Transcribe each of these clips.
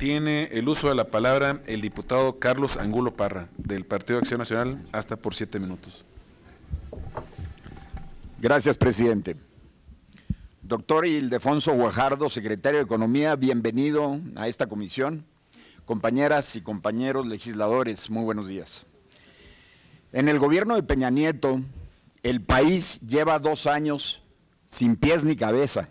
tiene el uso de la palabra el diputado Carlos Angulo Parra, del Partido de Acción Nacional, hasta por siete minutos. Gracias, presidente. Doctor Ildefonso Guajardo, secretario de Economía, bienvenido a esta comisión. Compañeras y compañeros legisladores, muy buenos días. En el gobierno de Peña Nieto, el país lleva dos años sin pies ni cabeza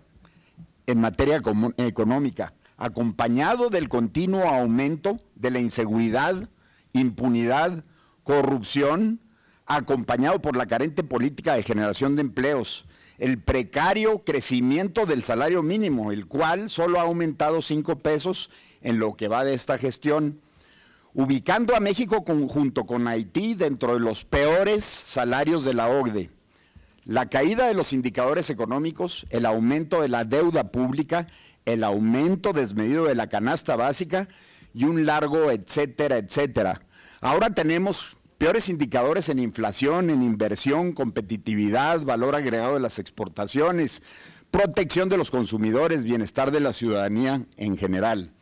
en materia económica acompañado del continuo aumento de la inseguridad, impunidad, corrupción, acompañado por la carente política de generación de empleos, el precario crecimiento del salario mínimo, el cual solo ha aumentado cinco pesos en lo que va de esta gestión, ubicando a México conjunto junto con Haití dentro de los peores salarios de la OCDE. La caída de los indicadores económicos, el aumento de la deuda pública, el aumento desmedido de la canasta básica y un largo etcétera, etcétera. Ahora tenemos peores indicadores en inflación, en inversión, competitividad, valor agregado de las exportaciones, protección de los consumidores, bienestar de la ciudadanía en general.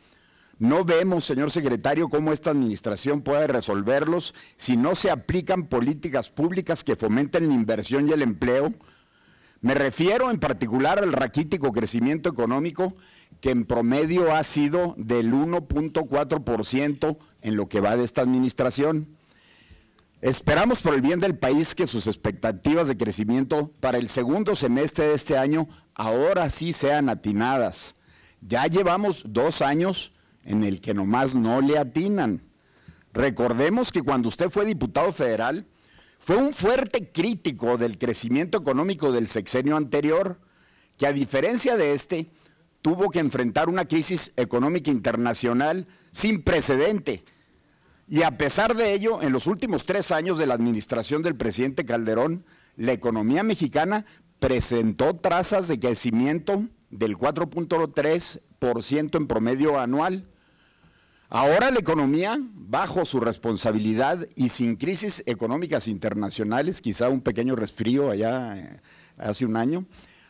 No vemos, señor secretario, cómo esta administración puede resolverlos si no se aplican políticas públicas que fomenten la inversión y el empleo, me refiero en particular al raquítico crecimiento económico que en promedio ha sido del 1.4% en lo que va de esta administración. Esperamos por el bien del país que sus expectativas de crecimiento para el segundo semestre de este año ahora sí sean atinadas. Ya llevamos dos años en el que nomás no le atinan. Recordemos que cuando usted fue diputado federal, fue un fuerte crítico del crecimiento económico del sexenio anterior, que a diferencia de este, tuvo que enfrentar una crisis económica internacional sin precedente. Y a pesar de ello, en los últimos tres años de la administración del presidente Calderón, la economía mexicana presentó trazas de crecimiento del 4.3% en promedio anual, Ahora la economía, bajo su responsabilidad y sin crisis económicas internacionales, quizá un pequeño resfrío allá eh, hace un año,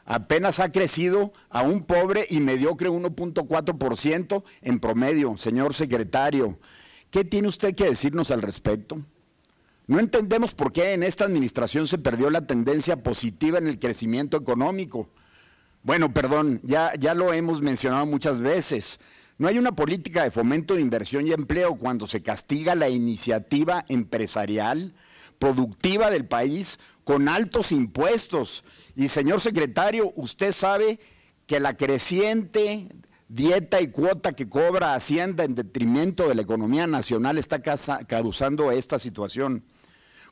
apenas ha crecido a un pobre y mediocre 1.4% en promedio, señor secretario. ¿Qué tiene usted que decirnos al respecto? No entendemos por qué en esta administración se perdió la tendencia positiva en el crecimiento económico. Bueno, perdón, ya, ya lo hemos mencionado muchas veces no hay una política de fomento de inversión y empleo cuando se castiga la iniciativa empresarial productiva del país con altos impuestos. Y señor secretario, usted sabe que la creciente dieta y cuota que cobra Hacienda en detrimento de la economía nacional está causando esta situación.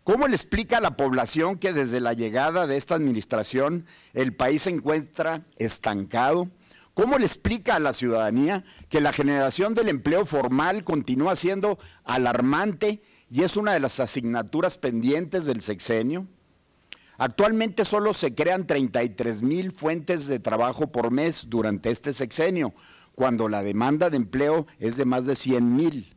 ¿Cómo le explica a la población que desde la llegada de esta administración el país se encuentra estancado? ¿Cómo le explica a la ciudadanía que la generación del empleo formal continúa siendo alarmante y es una de las asignaturas pendientes del sexenio? Actualmente solo se crean 33 mil fuentes de trabajo por mes durante este sexenio, cuando la demanda de empleo es de más de 100 mil.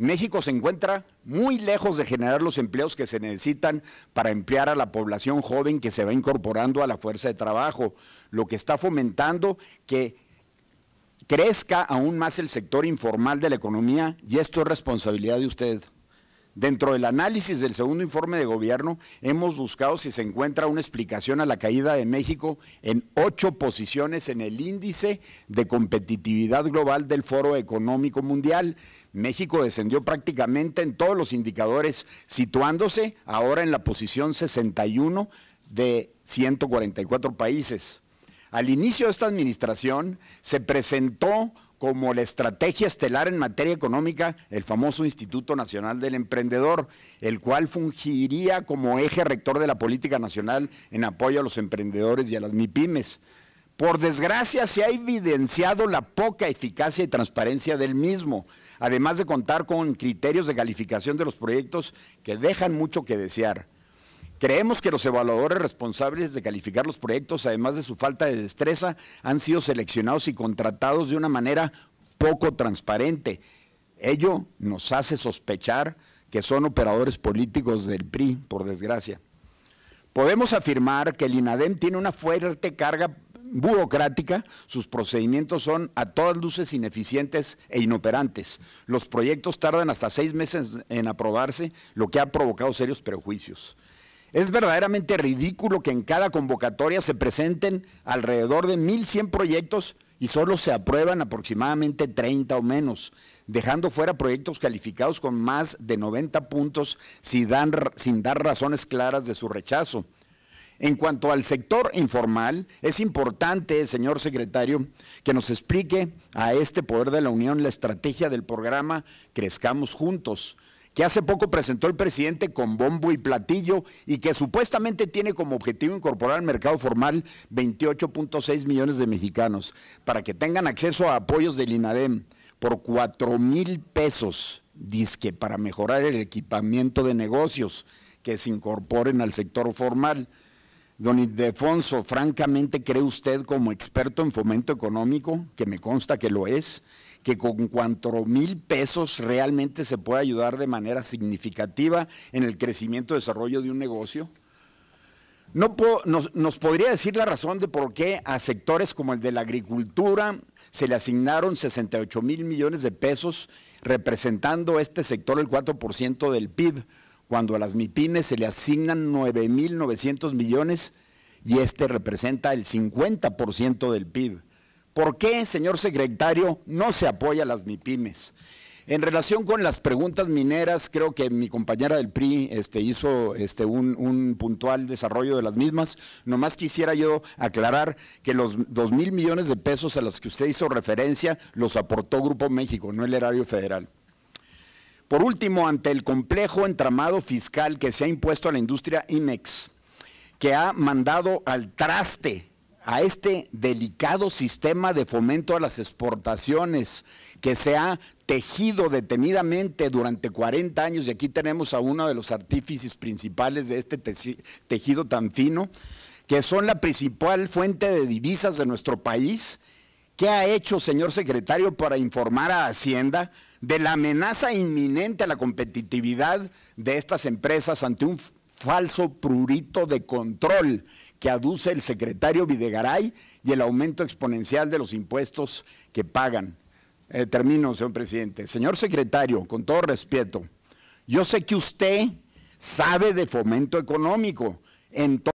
México se encuentra muy lejos de generar los empleos que se necesitan para emplear a la población joven que se va incorporando a la fuerza de trabajo, lo que está fomentando que crezca aún más el sector informal de la economía y esto es responsabilidad de usted. Dentro del análisis del segundo informe de gobierno, hemos buscado si se encuentra una explicación a la caída de México en ocho posiciones en el índice de competitividad global del Foro Económico Mundial. México descendió prácticamente en todos los indicadores, situándose ahora en la posición 61 de 144 países. Al inicio de esta administración se presentó como la estrategia estelar en materia económica, el famoso Instituto Nacional del Emprendedor, el cual fungiría como eje rector de la política nacional en apoyo a los emprendedores y a las MIPIMES. Por desgracia se ha evidenciado la poca eficacia y transparencia del mismo, además de contar con criterios de calificación de los proyectos que dejan mucho que desear. Creemos que los evaluadores responsables de calificar los proyectos, además de su falta de destreza, han sido seleccionados y contratados de una manera poco transparente. Ello nos hace sospechar que son operadores políticos del PRI, por desgracia. Podemos afirmar que el INADEM tiene una fuerte carga burocrática, sus procedimientos son a todas luces ineficientes e inoperantes. Los proyectos tardan hasta seis meses en aprobarse, lo que ha provocado serios prejuicios. Es verdaderamente ridículo que en cada convocatoria se presenten alrededor de 1.100 proyectos y solo se aprueban aproximadamente 30 o menos, dejando fuera proyectos calificados con más de 90 puntos sin dar, sin dar razones claras de su rechazo. En cuanto al sector informal, es importante, señor secretario, que nos explique a este poder de la Unión la estrategia del programa Crezcamos Juntos, que hace poco presentó el presidente con bombo y platillo y que supuestamente tiene como objetivo incorporar al mercado formal 28.6 millones de mexicanos para que tengan acceso a apoyos del INADEM por 4 mil pesos, disque para mejorar el equipamiento de negocios que se incorporen al sector formal. Don Ildefonso, francamente, ¿cree usted como experto en fomento económico, que me consta que lo es, que con cuatro mil pesos realmente se puede ayudar de manera significativa en el crecimiento y desarrollo de un negocio? No nos, podría decir la razón de por qué a sectores como el de la agricultura se le asignaron 68 mil millones de pesos, representando este sector el 4% del PIB, cuando a las MIPIMES se le asignan 9.900 millones y este representa el 50% del PIB? ¿Por qué, señor secretario, no se apoya a las MIPIMES? En relación con las preguntas mineras, creo que mi compañera del PRI este, hizo este, un, un, puntual desarrollo de las mismas. Nomás quisiera yo aclarar que los dos mil millones de pesos a los que usted hizo referencia los aportó Grupo México, no el erario federal. Por último, ante el complejo entramado fiscal que se ha impuesto a la industria IMEX, que ha mandado al traste a este delicado sistema de fomento a las exportaciones que se ha tejido detenidamente durante 40 años, y aquí tenemos a uno de los artífices principales de este tejido tan fino, que son la principal fuente de divisas de nuestro país. ¿Qué ha hecho, señor secretario, para informar a Hacienda de la amenaza inminente a la competitividad de estas empresas ante un falso prurito de control que aduce el secretario Videgaray y el aumento exponencial de los impuestos que pagan. Eh, termino, señor presidente. Señor secretario, con todo respeto, yo sé que usted sabe de fomento económico.